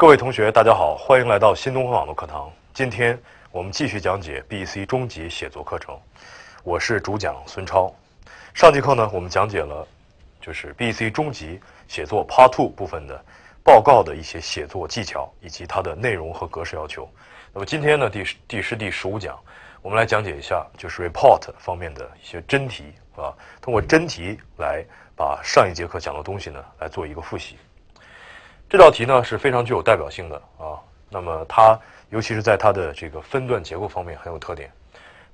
各位同学，大家好，欢迎来到新东方网络课堂。今天我们继续讲解 BEC 中级写作课程，我是主讲孙超。上节课呢，我们讲解了就是 BEC 中级写作 Part Two 部分的报告的一些写作技巧以及它的内容和格式要求。那么今天呢，第十、第十、第十五讲，我们来讲解一下就是 Report 方面的一些真题啊，通过真题来把上一节课讲的东西呢来做一个复习。这道题呢是非常具有代表性的啊。那么它尤其是在它的这个分段结构方面很有特点。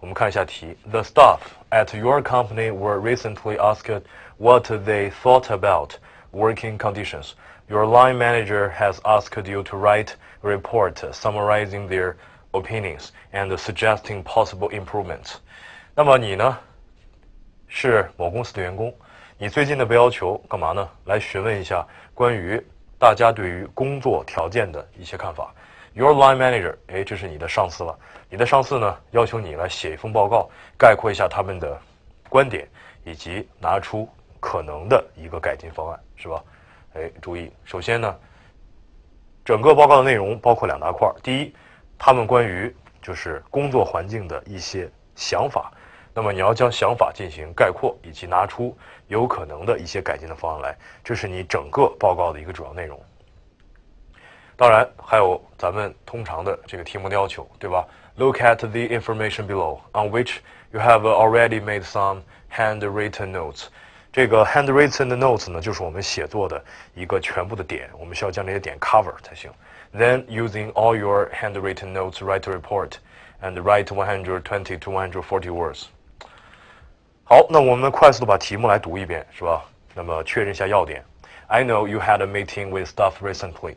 我们看一下题：The staff at your company were recently asked what they thought about working conditions. Your line manager has asked you to write a report summarizing their opinions and suggesting possible improvements。那么你呢，是某公司的员工，你最近的被要求干嘛呢？来询问一下关于大家对于工作条件的一些看法，Your line manager，哎，这是你的上司了。你的上司呢，要求你来写一封报告，概括一下他们的观点，以及拿出可能的一个改进方案，是吧？哎，注意，首先呢，整个报告的内容包括两大块儿。第一，他们关于就是工作环境的一些想法。那么你要将想法进行概括，以及拿出有可能的一些改进的方案来，这是你整个报告的一个主要内容。当然，还有咱们通常的这个题目的要求，对吧？Look at the information below on which you have already made some handwritten notes。这个 handwritten 的 notes 呢，就是我们写作的一个全部的点，我们需要将这些点 cover 才行。Then using all your handwritten notes, write a report and write 120 to 140 words. 好，那我们快速的把题目来读一遍，是吧？那么确认一下要点。I know you had a meeting with staff recently。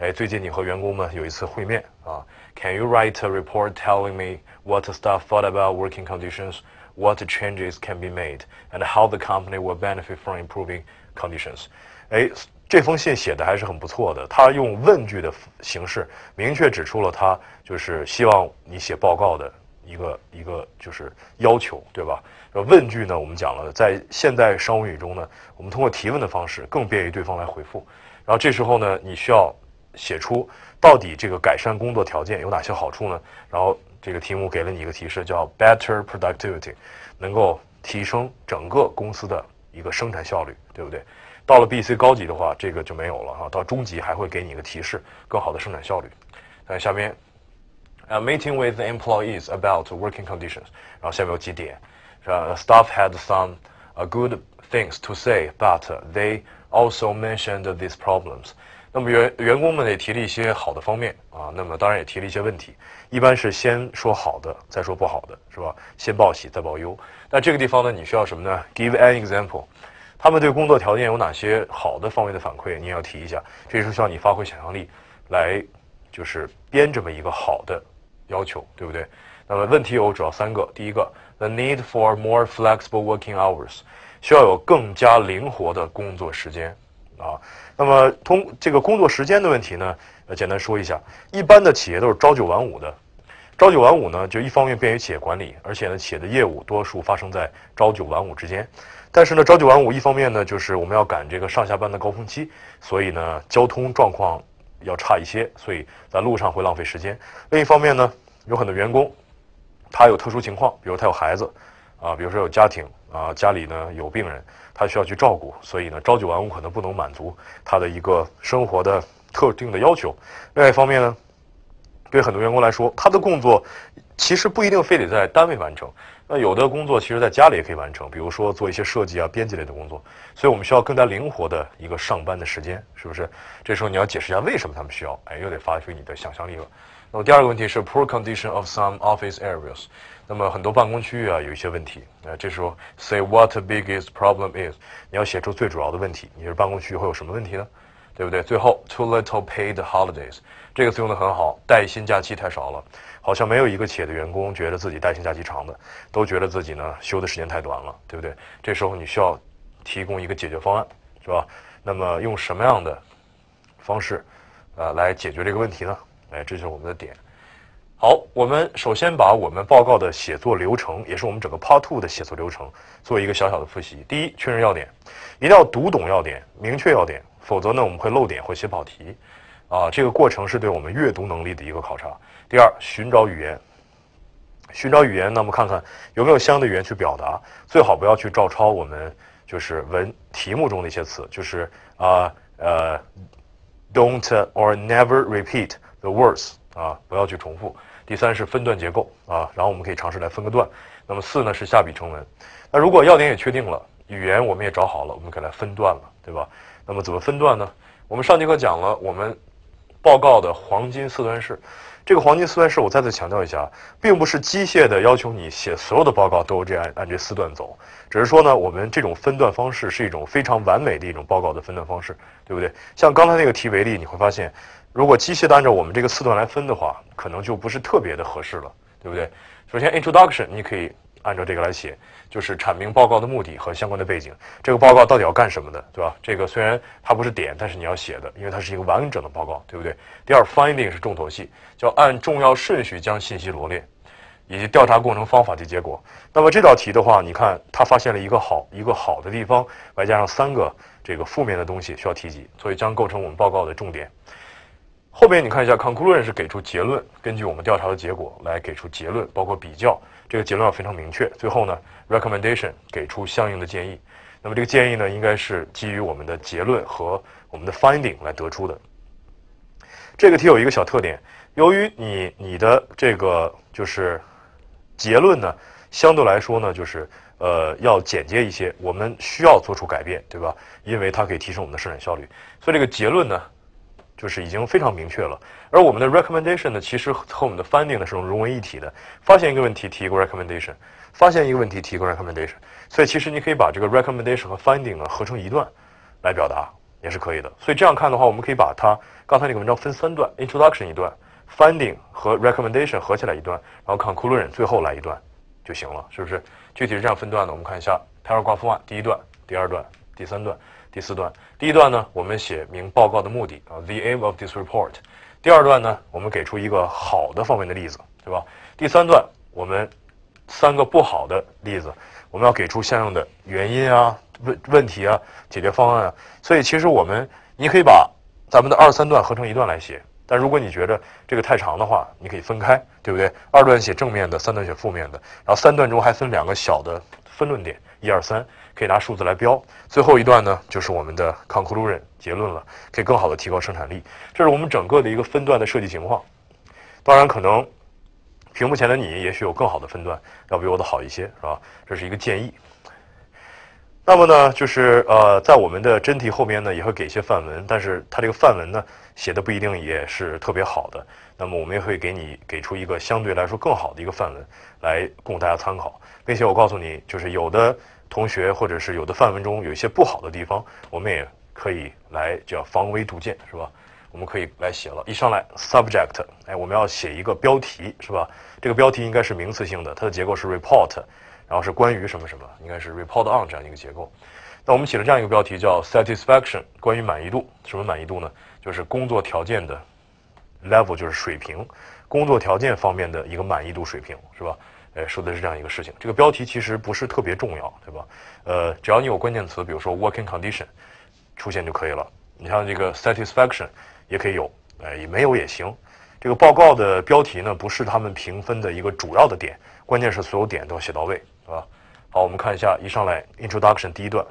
哎，最近你和员工们有一次会面啊。Can you write a report telling me what staff thought about working conditions, what changes can be made, and how the company will benefit from improving conditions？哎，这封信写的还是很不错的。他用问句的形式，明确指出了他就是希望你写报告的一个一个就是要求，对吧？问句呢？我们讲了，在现代商务语中呢，我们通过提问的方式更便于对方来回复。然后这时候呢，你需要写出到底这个改善工作条件有哪些好处呢？然后这个题目给了你一个提示，叫 better productivity，能够提升整个公司的一个生产效率，对不对？到了 B C 高级的话，这个就没有了哈。到中级还会给你一个提示，更好的生产效率。看下面，啊，meeting with employees about working conditions，然后下面有几点。Staff had some good things to say, but they also mentioned these problems. 那么员员工们也提了一些好的方面啊，那么当然也提了一些问题。一般是先说好的，再说不好的，是吧？先报喜再报忧。那这个地方呢，你需要什么呢？Give an example. 他们对工作条件有哪些好的方面的反馈？你也要提一下。这是需要你发挥想象力来就是编这么一个好的要求，对不对？那么问题有主要三个，第一个。The need for more flexible working hours，需要有更加灵活的工作时间，啊，那么通这个工作时间的问题呢，呃，简单说一下，一般的企业都是朝九晚五的，朝九晚五呢，就一方面便于企业管理，而且呢，企业的业务多数发生在朝九晚五之间，但是呢，朝九晚五一方面呢，就是我们要赶这个上下班的高峰期，所以呢，交通状况要差一些，所以在路上会浪费时间。另一方面呢，有很多员工。他有特殊情况，比如他有孩子，啊，比如说有家庭，啊，家里呢有病人，他需要去照顾，所以呢，朝九晚五可能不能满足他的一个生活的特定的要求。另外一方面呢，对很多员工来说，他的工作其实不一定非得在单位完成。那有的工作其实，在家里也可以完成，比如说做一些设计啊、编辑类的工作。所以我们需要更加灵活的一个上班的时间，是不是？这时候你要解释一下为什么他们需要，哎，又得发挥你的想象力了。那么第二个问题是 poor condition of some office areas，那么很多办公区域啊有一些问题。那这时候 say what biggest problem is，你要写出最主要的问题。你是办公区域会有什么问题呢？对不对？最后，too little paid holidays，这个词用的很好，带薪假期太少了，好像没有一个企业的员工觉得自己带薪假期长的，都觉得自己呢休的时间太短了，对不对？这时候你需要提供一个解决方案，是吧？那么用什么样的方式，呃，来解决这个问题呢？哎，这就是我们的点。好，我们首先把我们报告的写作流程，也是我们整个 Part Two 的写作流程，做一个小小的复习。第一，确认要点，一定要读懂要点，明确要点，否则呢，我们会漏点或写跑题。啊，这个过程是对我们阅读能力的一个考察。第二，寻找语言，寻找语言，那么看看有没有相对语言去表达，最好不要去照抄我们就是文题目中的一些词，就是啊呃，Don't or never repeat the words，啊，不要去重复。第三是分段结构啊，然后我们可以尝试来分个段。那么四呢是下笔成文。那如果要点也确定了，语言我们也找好了，我们可以来分段了，对吧？那么怎么分段呢？我们上节课讲了我们报告的黄金四段式。这个黄金四段式我再次强调一下，并不是机械的要求你写所有的报告都这样按这四段走，只是说呢，我们这种分段方式是一种非常完美的一种报告的分段方式，对不对？像刚才那个题为例，你会发现。如果机械的按照我们这个四段来分的话，可能就不是特别的合适了，对不对？首先，introduction 你可以按照这个来写，就是阐明报告的目的和相关的背景。这个报告到底要干什么的，对吧？这个虽然它不是点，但是你要写的，因为它是一个完整的报告，对不对？第二，finding 是重头戏，叫按重要顺序将信息罗列，以及调查过程方法的结果。那么这道题的话，你看他发现了一个好一个好的地方，外加上三个这个负面的东西需要提及，所以将构成我们报告的重点。后边你看一下，conclusion 是给出结论，根据我们调查的结果来给出结论，包括比较，这个结论要非常明确。最后呢，recommendation 给出相应的建议。那么这个建议呢，应该是基于我们的结论和我们的 finding 来得出的。这个题有一个小特点，由于你你的这个就是结论呢，相对来说呢，就是呃要简洁一些。我们需要做出改变，对吧？因为它可以提升我们的生产效率，所以这个结论呢。就是已经非常明确了，而我们的 recommendation 呢，其实和我们的 finding 呢是融为一体的。发现一个问题，提一个 recommendation；发现一个问题，提一个 recommendation。所以其实你可以把这个 recommendation 和 finding 呢合成一段来表达，也是可以的。所以这样看的话，我们可以把它刚才那个文章分三段：introduction 一段，finding 和 recommendation 合起来一段，然后 conclusion 最后来一段就行了，是不是？具体是这样分段的，我们看一下：Paragraph one 第一段，第二段，第三段。第四段，第一段呢，我们写明报告的目的啊，the aim of this report。第二段呢，我们给出一个好的方面的例子，对吧？第三段，我们三个不好的例子，我们要给出相应的原因啊、问问题啊、解决方案啊。所以其实我们，你可以把咱们的二三段合成一段来写，但如果你觉得这个太长的话，你可以分开，对不对？二段写正面的，三段写负面的，然后三段中还分两个小的分论点，一二三。可以拿数字来标。最后一段呢，就是我们的 conclusion 结论了，可以更好的提高生产力。这是我们整个的一个分段的设计情况。当然，可能屏幕前的你也许有更好的分段，要比我的好一些，是吧？这是一个建议。那么呢，就是呃，在我们的真题后面呢，也会给一些范文，但是它这个范文呢，写的不一定也是特别好的。那么我们也会给你给出一个相对来说更好的一个范文来供大家参考，并且我告诉你，就是有的。同学或者是有的范文中有一些不好的地方，我们也可以来叫防微杜渐，是吧？我们可以来写了，一上来 subject，哎，我们要写一个标题，是吧？这个标题应该是名词性的，它的结构是 report，然后是关于什么什么，应该是 report on 这样一个结构。那我们写了这样一个标题叫 satisfaction，关于满意度，什么满意度呢？就是工作条件的 level，就是水平。工作条件方面的一个满意度水平，是吧？哎，说的是这样一个事情。这个标题其实不是特别重要，对吧？呃，只要你有关键词，比如说 working condition 出现就可以了。你像这个 satisfaction 也可以有，哎，也没有也行。这个报告的标题呢，不是他们评分的一个主要的点，关键是所有点都要写到位，是吧？好，我们看一下，一上来 introduction 第一段。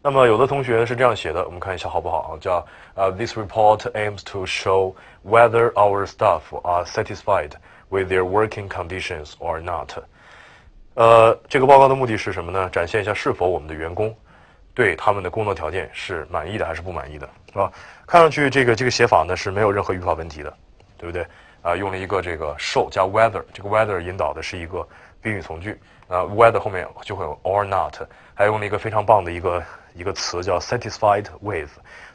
那么，有的同学是这样写的，我们看一下好不好啊？叫啊，this report aims to show whether our staff are satisfied with their working conditions or not。呃，这个报告的目的是什么呢？展现一下是否我们的员工对他们的工作条件是满意的还是不满意的，是吧？看上去这个这个写法呢是没有任何语法问题的，对不对？啊，用了一个这个 show 加 whether，这个 whether 引导的是一个宾语从句啊，whether 后面就会有 or not，还用了一个非常棒的一个。一个词叫 satisfied with，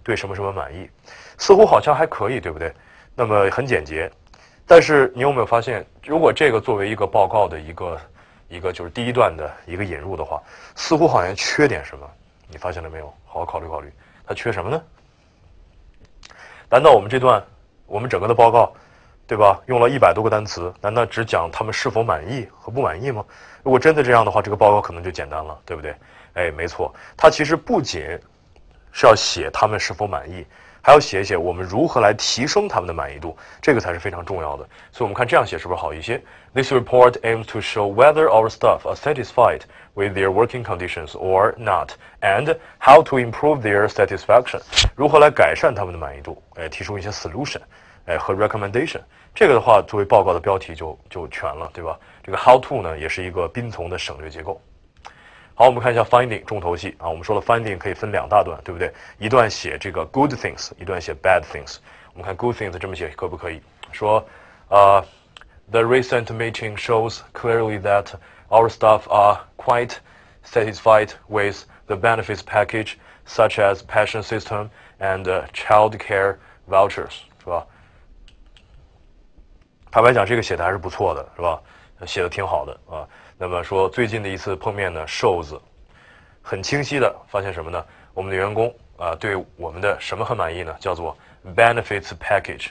对什么什么满意，似乎好像还可以，对不对？那么很简洁，但是你有没有发现，如果这个作为一个报告的一个一个就是第一段的一个引入的话，似乎好像缺点什么？你发现了没有？好好考虑考虑，它缺什么呢？难道我们这段，我们整个的报告，对吧？用了一百多个单词，难道只讲他们是否满意和不满意吗？如果真的这样的话，这个报告可能就简单了，对不对？哎，没错，它其实不仅是要写他们是否满意，还要写一写我们如何来提升他们的满意度，这个才是非常重要的。所以我们看这样写是不是好一些？This report aims to show whether our staff are satisfied with their working conditions or not, and how to improve their satisfaction。如何来改善他们的满意度？哎，提出一些 solution，哎和 recommendation。这个的话作为报告的标题就就全了，对吧？这个 how to 呢也是一个宾从的省略结构。好，我们看一下 finding 重头戏啊，我们说了 finding 可以分两大段，对不对？一段写这个 good things，一段写 bad things。我们看 good things the recent meeting shows clearly that our staff are quite satisfied with the benefits package such as pension system and child care vouchers，是吧？坦白讲，这个写的还是不错的，是吧？写的挺好的啊。那么说，最近的一次碰面呢，瘦子，很清晰的发现什么呢？我们的员工啊，对我们的什么很满意呢？叫做 benefits package，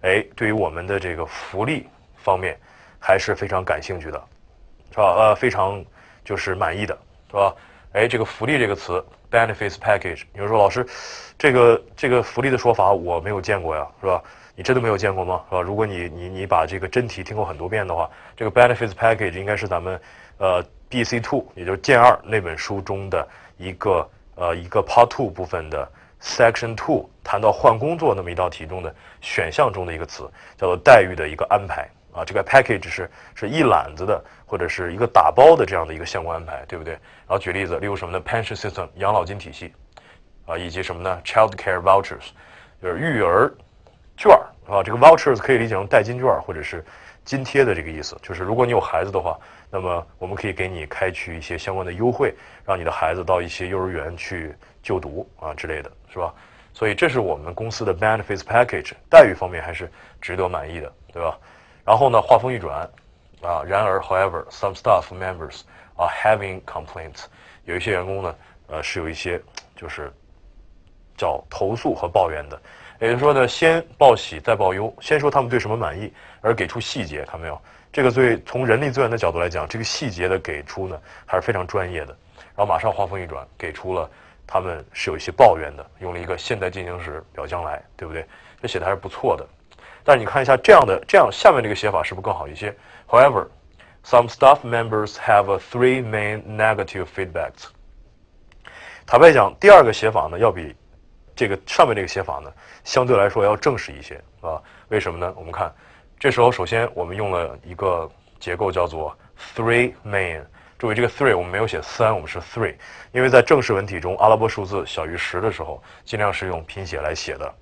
哎，对于我们的这个福利方面，还是非常感兴趣的，是吧？呃，非常就是满意的是吧？哎，这个福利这个词，benefits package，有人说老师，这个这个福利的说法我没有见过呀，是吧？你真的没有见过吗？是吧？如果你你你把这个真题听过很多遍的话，这个 benefits package 应该是咱们呃 B C two，也就是剑二那本书中的一个呃一个 part two 部分的 section two，谈到换工作那么一道题中的选项中的一个词，叫做待遇的一个安排。啊，这个 package 是是一揽子的，或者是一个打包的这样的一个相关安排，对不对？然后举例子，例如什么呢？Pension System 养老金体系，啊，以及什么呢？Childcare Vouchers 就是育儿券儿啊，这个 Vouchers 可以理解成代金券或者是津贴的这个意思，就是如果你有孩子的话，那么我们可以给你开取一些相关的优惠，让你的孩子到一些幼儿园去就读啊之类的是吧？所以这是我们公司的 benefits package 待遇方面还是值得满意的，对吧？然后呢，话锋一转，啊，然而，however，some staff members are having complaints。有一些员工呢，呃，是有一些就是叫投诉和抱怨的。也就是说呢，先报喜再报忧，先说他们对什么满意，而给出细节，看到没有？这个最从人力资源的角度来讲，这个细节的给出呢，还是非常专业的。然后马上话锋一转，给出了他们是有一些抱怨的，用了一个现在进行时表将来，对不对？这写的还是不错的。但是你看一下这样的这样下面这个写法是不是更好一些？However, some staff members have a three main negative feedbacks。坦白讲，第二个写法呢，要比这个上面这个写法呢，相对来说要正式一些，啊？为什么呢？我们看，这时候首先我们用了一个结构叫做 three main。注意这个 three，我们没有写三，我们是 three，因为在正式文体中，阿拉伯数字小于十的时候，尽量是用拼写来写的。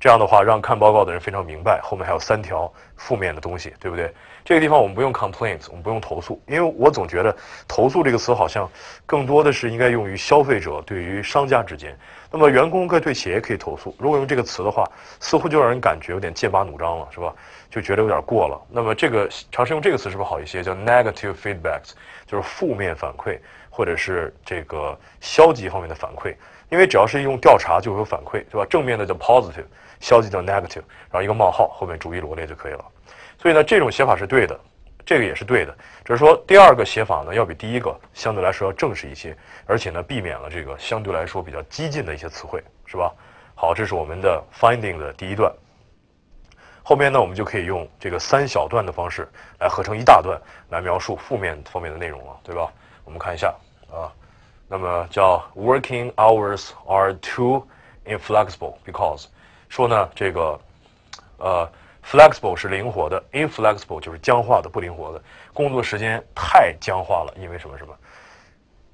这样的话，让看报告的人非常明白，后面还有三条负面的东西，对不对？这个地方我们不用 complaints，我们不用投诉，因为我总觉得投诉这个词好像更多的是应该用于消费者对于商家之间。那么员工可以对企业可以投诉，如果用这个词的话，似乎就让人感觉有点剑拔弩张了，是吧？就觉得有点过了。那么这个尝试用这个词是不是好一些？叫 negative feedbacks，就是负面反馈或者是这个消极方面的反馈。因为只要是用调查就有反馈，对吧？正面的叫 positive，消极叫 negative，然后一个冒号后面逐一罗列就可以了。所以呢，这种写法是对的，这个也是对的。只是说第二个写法呢，要比第一个相对来说要正式一些，而且呢，避免了这个相对来说比较激进的一些词汇，是吧？好，这是我们的 finding 的第一段。后面呢，我们就可以用这个三小段的方式来合成一大段来描述负面方面的内容了，对吧？我们看一下啊。那么叫 working hours are too inflexible because 说呢这个，呃 flexible 是灵活的，inflexible 就是僵化的不灵活的，工作时间太僵化了，因为什么什么？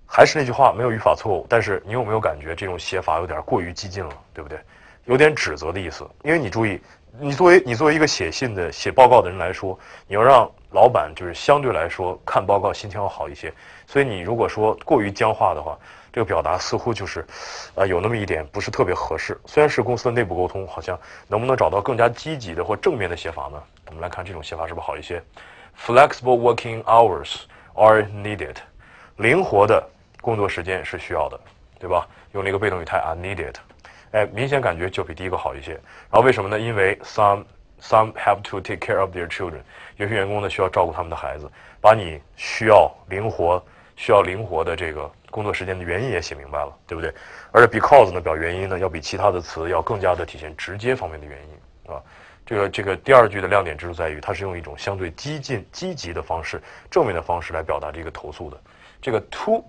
还是那句话，没有语法错误，但是你有没有感觉这种写法有点过于激进了，对不对？有点指责的意思，因为你注意，你作为你作为一个写信的写报告的人来说，你要让。老板就是相对来说看报告心情要好一些，所以你如果说过于僵化的话，这个表达似乎就是，呃，有那么一点不是特别合适。虽然是公司的内部沟通，好像能不能找到更加积极的或正面的写法呢？我们来看这种写法是不是好一些？Flexible working hours are needed。灵活的工作时间是需要的，对吧？用了一个被动语态 are needed。哎，明显感觉就比第一个好一些。然后为什么呢？因为 some。Some have to take care of their children。有些员工呢需要照顾他们的孩子。把你需要灵活、需要灵活的这个工作时间的原因也写明白了，对不对？而且，because 呢表原因呢，要比其他的词要更加的体现直接方面的原因，啊。这个这个第二句的亮点之处在于，它是用一种相对激进、积极的方式，正面的方式来表达这个投诉的。这个 too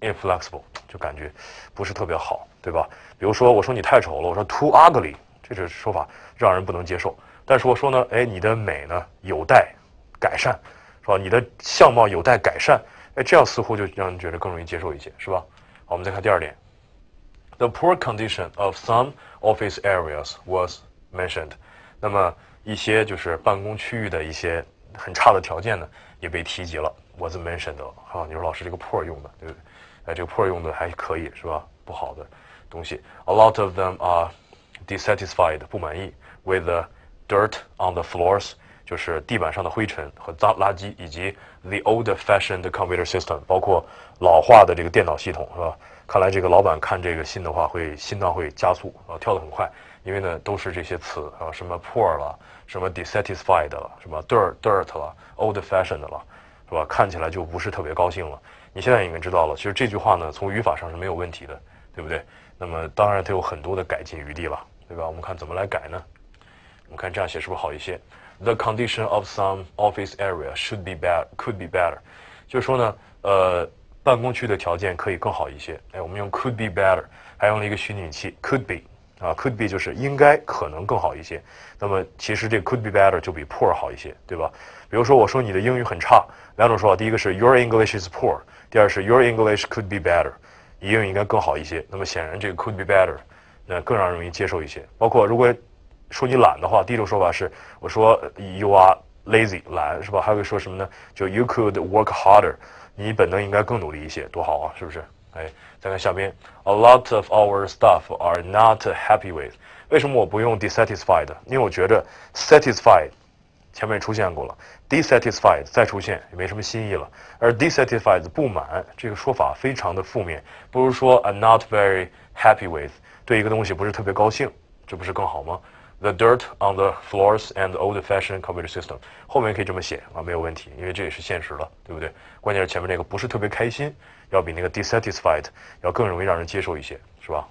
inflexible 就感觉不是特别好，对吧？比如说，我说你太丑了，我说 too ugly，这是说法让人不能接受。但是我说呢，哎，你的美呢有待改善，是吧？你的相貌有待改善，哎，这样似乎就让人觉得更容易接受一些，是吧？好，我们再看第二点，the poor condition of some office areas was mentioned。那么一些就是办公区域的一些很差的条件呢，也被提及了。w a s mention e d 哈，你说老师这个 poor 用的对不对？哎，这个 poor 用的还可以，是吧？不好的东西。A lot of them are dissatisfied，不满意 with the Dirt on the floors，就是地板上的灰尘和脏垃圾，以及 the old fashioned computer system，包括老化的这个电脑系统，是吧？看来这个老板看这个信的话，会心脏会加速啊，跳得很快，因为呢都是这些词啊，什么 poor 了，什么 dissatisfied 了，什么 dirt dirt 了，old fashioned 了，是吧？看起来就不是特别高兴了。你现在已经知道了，其实这句话呢，从语法上是没有问题的，对不对？那么当然它有很多的改进余地了，对吧？我们看怎么来改呢？我们看这样写是不是好一些？The condition of some office area should be bad, could be better。就是说呢，呃，办公区的条件可以更好一些。哎，我们用 could be better，还用了一个虚拟语气 could be，啊，could be 就是应该可能更好一些。那么其实这个 could be better 就比 poor 好一些，对吧？比如说我说你的英语很差，两种说法，第一个是 your English is poor，第二是 your English could be better，英语应该更好一些。那么显然这个 could be better 那更让容易接受一些。包括如果。说你懒的话，第一种说法是我说 you are lazy 懒是吧？还有个说什么呢？就 you could work harder，你本能应该更努力一些，多好啊，是不是？哎，再看下边 a lot of our stuff are not happy with。为什么我不用 dissatisfied？因为我觉得 satisfied 前面出现过了，dissatisfied 再出现也没什么新意了。而 dissatisfied 不满这个说法非常的负面，不如说 I'm not very happy with 对一个东西不是特别高兴，这不是更好吗？The dirt on the floors and old-fashioned c o m p u t e r system 后面可以这么写啊，没有问题，因为这也是现实了，对不对？关键是前面那个不是特别开心，要比那个 dissatisfied 要更容易让人接受一些，是吧？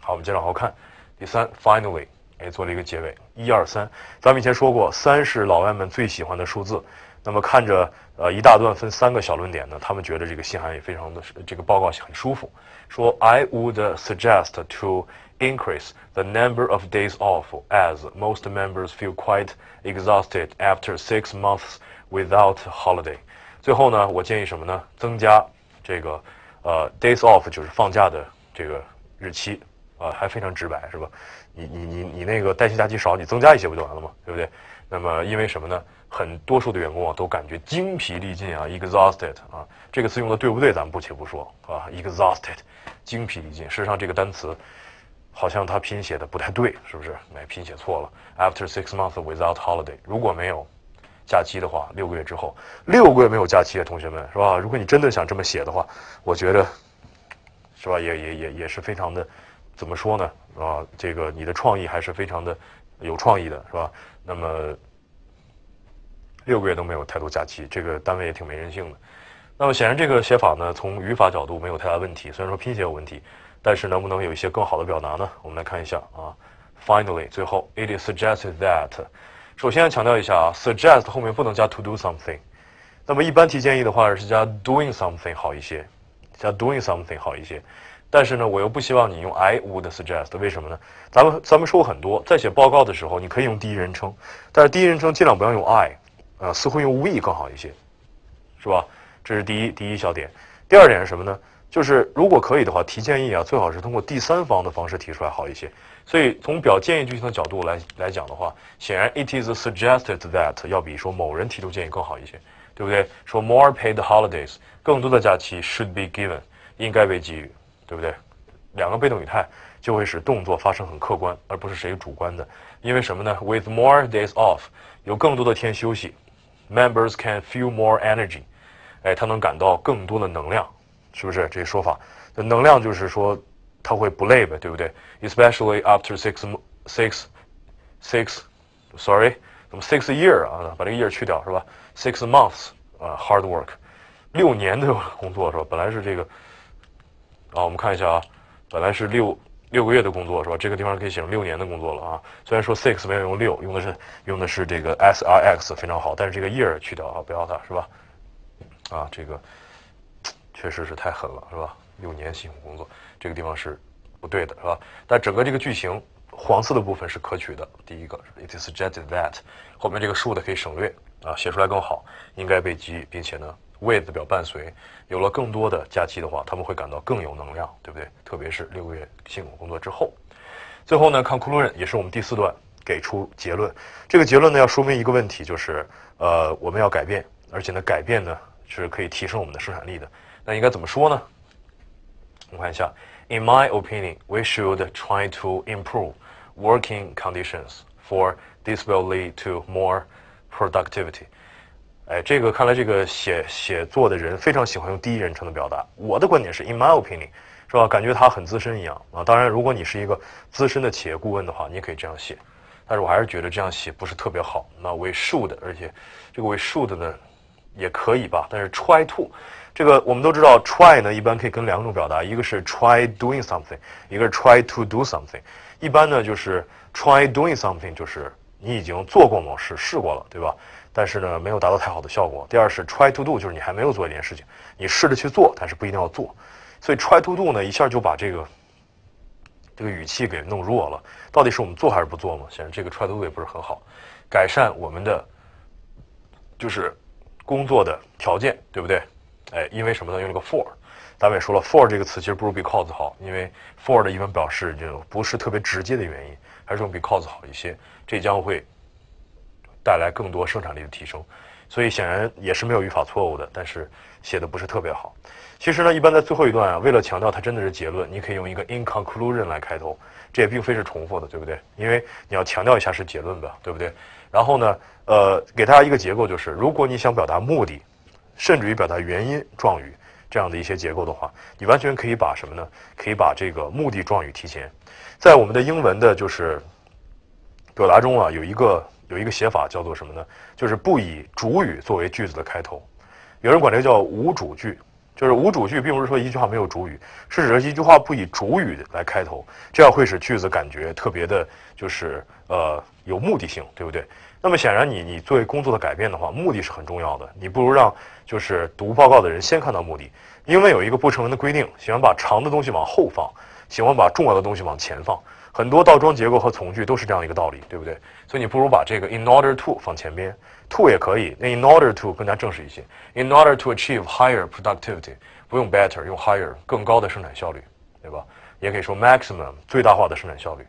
好，我们接着往后看。第三，finally，哎，做了一个结尾。一二三，咱们以前说过，三是老外们最喜欢的数字。那么看着呃一大段分三个小论点呢，他们觉得这个信函也非常的这个报告很舒服。说 I would suggest to increase the number of days off，as most members feel quite exhausted after six months without holiday。最后呢，我建议什么呢？增加这个呃 days off，就是放假的这个日期啊，还非常直白是吧？你你你你那个带薪假期少，你增加一些不就完了吗？对不对？那么因为什么呢？很多数的员工啊都感觉精疲力尽啊，exhausted 啊，这个词用的对不对？咱们不且不说啊，exhausted，精疲力尽。事实上这个单词。好像他拼写的不太对，是不是？没拼写错了。After six months without holiday，如果没有假期的话，六个月之后，六个月没有假期，同学们是吧？如果你真的想这么写的话，我觉得，是吧？也也也也是非常的，怎么说呢？啊，这个你的创意还是非常的有创意的，是吧？那么六个月都没有太多假期，这个单位也挺没人性的。那么显然，这个写法呢，从语法角度没有太大问题，虽然说拼写有问题。但是能不能有一些更好的表达呢？我们来看一下啊。Finally，最后，It is suggested that。首先强调一下啊，suggest 后面不能加 to do something。那么一般提建议的话是加 doing something 好一些，加 doing something 好一些。但是呢，我又不希望你用 I would suggest。为什么呢？咱们咱们说过很多，在写报告的时候你可以用第一人称，但是第一人称尽量不要用 I，呃，似乎用 we 更好一些，是吧？这是第一第一小点。第二点是什么呢？就是如果可以的话，提建议啊，最好是通过第三方的方式提出来好一些。所以从表建议句型的角度来来讲的话，显然 it is suggested that 要比说某人提出建议更好一些，对不对？说 more paid holidays，更多的假期 should be given，应该被给予，对不对？两个被动语态就会使动作发生很客观，而不是谁主观的。因为什么呢？With more days off，有更多的天休息，members can feel more energy，哎，他能感到更多的能量。是不是这些说法？那能量就是说，它会不累呗，对不对？Especially after six six six, sorry，那么 six year 啊？把这个 year 去掉是吧？Six months 啊，hard work，六年的工作是吧？本来是这个啊，我们看一下啊，本来是六六个月的工作是吧？这个地方可以写成六年的工作了啊。虽然说 six 没有用六，用的是用的是这个 s r x，非常好。但是这个 year 去掉啊，不要它是吧？啊，这个。确实是太狠了，是吧？六年辛苦工作，这个地方是不对的，是吧？但整个这个句型，黄色的部分是可取的。第一个，it is suggested that，后面这个 should 可以省略，啊，写出来更好。应该被给予，并且呢，with 表伴随，有了更多的假期的话，他们会感到更有能量，对不对？特别是六月辛苦工作之后。最后呢，看 conclusion，也是我们第四段给出结论。这个结论呢，要说明一个问题，就是呃，我们要改变，而且呢，改变呢是可以提升我们的生产力的。那应该怎么说呢？我看一下。In my opinion, we should try to improve working conditions, for this will lead to more productivity. 哎，这个看来这个写写作的人非常喜欢用第一人称的表达。我的观点是，in my opinion，是吧？感觉他很资深一样啊。当然，如果你是一个资深的企业顾问的话，你也可以这样写。但是我还是觉得这样写不是特别好。那 we should，而且这个 we should 呢，也可以吧。但是 try to。这个我们都知道，try 呢一般可以跟两种表达，一个是 try doing something，一个是 try to do something。一般呢就是 try doing something 就是你已经做过某事试过了，对吧？但是呢没有达到太好的效果。第二是 try to do 就是你还没有做一件事情，你试着去做，但是不一定要做。所以 try to do 呢一下就把这个这个语气给弄弱了。到底是我们做还是不做嘛？显然这个 try to do 也不是很好，改善我们的就是工作的条件，对不对？哎，因为什么呢？用了个 for，咱们也说了，for 这个词其实不如 because 好，因为 for 的一般表示就不是特别直接的原因，还是用 because 好一些。这将会带来更多生产力的提升，所以显然也是没有语法错误的，但是写的不是特别好。其实呢，一般在最后一段啊，为了强调它真的是结论，你可以用一个 in conclusion 来开头，这也并非是重复的，对不对？因为你要强调一下是结论吧，对不对？然后呢，呃，给大家一个结构就是，如果你想表达目的。甚至于表达原因状语这样的一些结构的话，你完全可以把什么呢？可以把这个目的状语提前。在我们的英文的就是表达中啊，有一个有一个写法叫做什么呢？就是不以主语作为句子的开头。有人管这个叫无主句。就是无主句并不是说一句话没有主语，是指一句话不以主语来开头，这样会使句子感觉特别的，就是呃有目的性，对不对？那么显然，你你作为工作的改变的话，目的是很重要的。你不如让就是读报告的人先看到目的，因为有一个不成文的规定，喜欢把长的东西往后放，喜欢把重要的东西往前放。很多倒装结构和从句都是这样一个道理，对不对？所以你不如把这个 in order to 放前边 t o 也可以，in 那 order to 更加正式一些。in order to achieve higher productivity，不用 better，用 higher 更高的生产效率，对吧？也可以说 maximum 最大化的生产效率。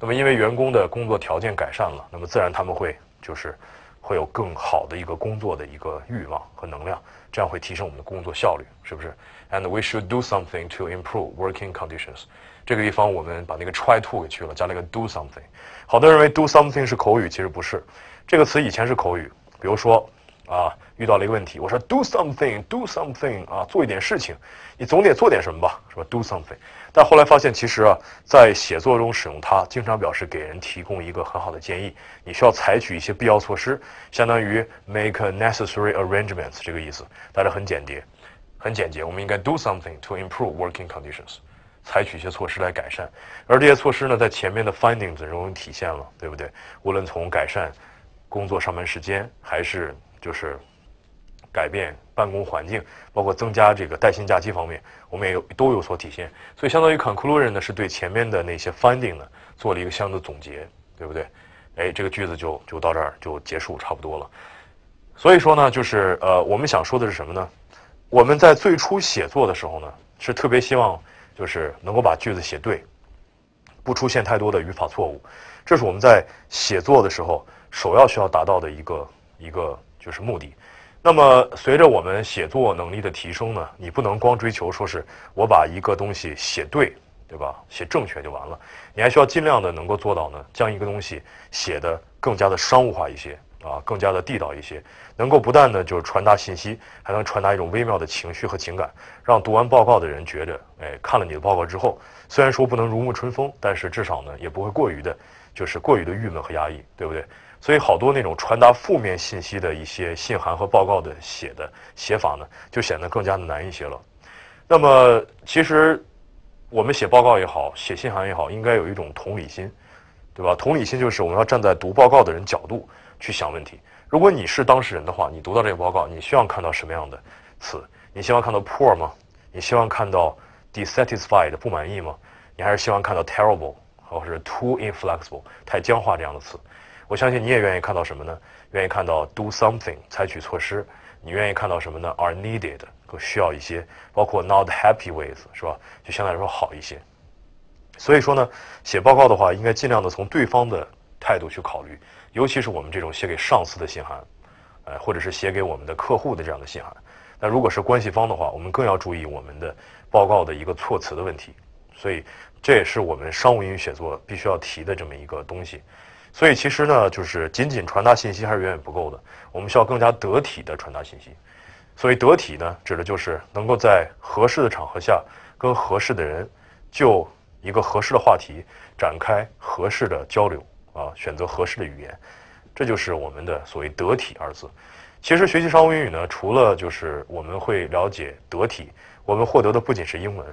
那么，因为员工的工作条件改善了，那么自然他们会就是会有更好的一个工作的一个欲望和能量，这样会提升我们的工作效率，是不是？And we should do something to improve working conditions。这个地方我们把那个 try to 给去了，加了个 do something。好多认为 do something 是口语，其实不是。这个词以前是口语，比如说。啊，遇到了一个问题。我说，do something，do something，啊，做一点事情，你总得做点什么吧，是吧？do something。但后来发现，其实啊，在写作中使用它，经常表示给人提供一个很好的建议。你需要采取一些必要措施，相当于 make necessary arrangements 这个意思。但是很简洁，很简洁。我们应该 do something to improve working conditions，采取一些措施来改善。而这些措施呢，在前面的 findings 中体现了，对不对？无论从改善工作上班时间，还是。就是改变办公环境，包括增加这个带薪假期方面，我们也有都有所体现。所以相当于 Conclusion 呢，是对前面的那些 Finding 呢做了一个相应的总结，对不对？哎，这个句子就就到这儿就结束，差不多了。所以说呢，就是呃，我们想说的是什么呢？我们在最初写作的时候呢，是特别希望就是能够把句子写对，不出现太多的语法错误。这是我们在写作的时候首要需要达到的一个一个。就是目的。那么，随着我们写作能力的提升呢，你不能光追求说是我把一个东西写对，对吧？写正确就完了。你还需要尽量的能够做到呢，将一个东西写的更加的商务化一些啊，更加的地道一些，能够不但呢就是传达信息，还能传达一种微妙的情绪和情感，让读完报告的人觉着，哎，看了你的报告之后，虽然说不能如沐春风，但是至少呢也不会过于的，就是过于的郁闷和压抑，对不对？所以好多那种传达负面信息的一些信函和报告的写的写法呢，就显得更加的难一些了。那么，其实我们写报告也好，写信函也好，应该有一种同理心，对吧？同理心就是我们要站在读报告的人角度去想问题。如果你是当事人的话，你读到这个报告，你希望看到什么样的词？你希望看到 poor 吗？你希望看到 dissatisfied 不满意吗？你还是希望看到 terrible 或者是 too inflexible 太僵化这样的词？我相信你也愿意看到什么呢？愿意看到 do something，采取措施。你愿意看到什么呢？are needed，更需要一些，包括 not happy w i t h 是吧？就相对来说好一些。所以说呢，写报告的话，应该尽量的从对方的态度去考虑。尤其是我们这种写给上司的信函，呃，或者是写给我们的客户的这样的信函。那如果是关系方的话，我们更要注意我们的报告的一个措辞的问题。所以这也是我们商务英语写作必须要提的这么一个东西。所以其实呢，就是仅仅传达信息还是远远不够的，我们需要更加得体的传达信息。所以得体呢，指的就是能够在合适的场合下，跟合适的人，就一个合适的话题展开合适的交流，啊，选择合适的语言，这就是我们的所谓得体二字。其实学习商务英语呢，除了就是我们会了解得体，我们获得的不仅是英文，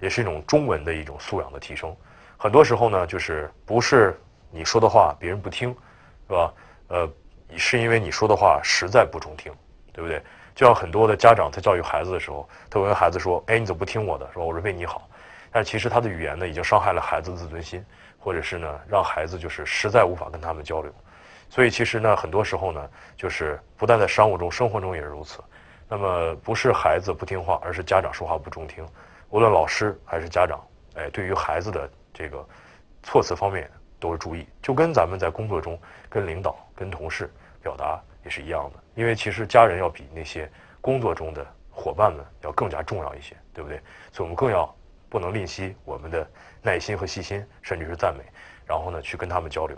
也是一种中文的一种素养的提升。很多时候呢，就是不是。你说的话别人不听，是吧？呃，是因为你说的话实在不中听，对不对？就像很多的家长在教育孩子的时候，他会跟孩子说：“哎，你怎么不听我的？是吧？我是为你好。”但其实他的语言呢，已经伤害了孩子的自尊心，或者是呢，让孩子就是实在无法跟他们交流。所以，其实呢，很多时候呢，就是不但在商务中、生活中也是如此。那么，不是孩子不听话，而是家长说话不中听。无论老师还是家长，哎，对于孩子的这个措辞方面。都是注意，就跟咱们在工作中跟领导、跟同事表达也是一样的。因为其实家人要比那些工作中的伙伴们要更加重要一些，对不对？所以我们更要不能吝惜我们的耐心和细心，甚至是赞美，然后呢去跟他们交流。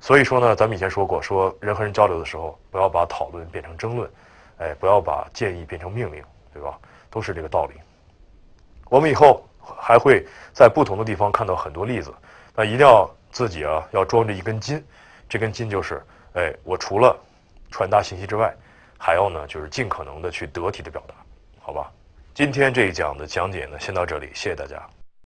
所以说呢，咱们以前说过，说人和人交流的时候，不要把讨论变成争论，哎，不要把建议变成命令，对吧？都是这个道理。我们以后还会在不同的地方看到很多例子，那一定要。自己啊，要装着一根筋，这根筋就是，哎，我除了传达信息之外，还要呢，就是尽可能的去得体的表达，好吧？今天这一讲的讲解呢，先到这里，谢谢大家。